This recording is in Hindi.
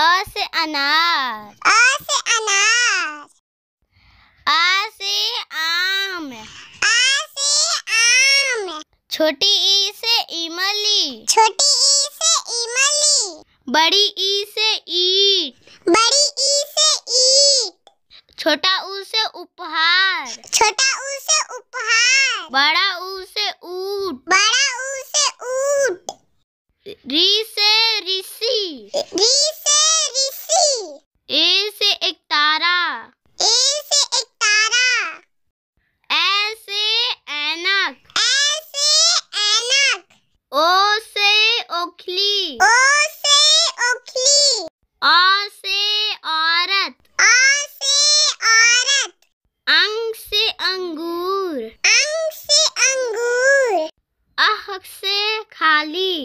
अ से अनार अ से अनार आ से आम आ से आम छोटी ई से इमली छोटी ई से इमली बड़ी ई से ईट बड़ी ई से ईट छोटा ऊ से उपहार छोटा ऊ से उपहार बड़ा ऊ से ऊट बड़ा ऊ से ऊट री से ओखली ओ से ओखली अ से औरत अ से औरत अंग से अंगूर अंग से अंगूर अह से खाली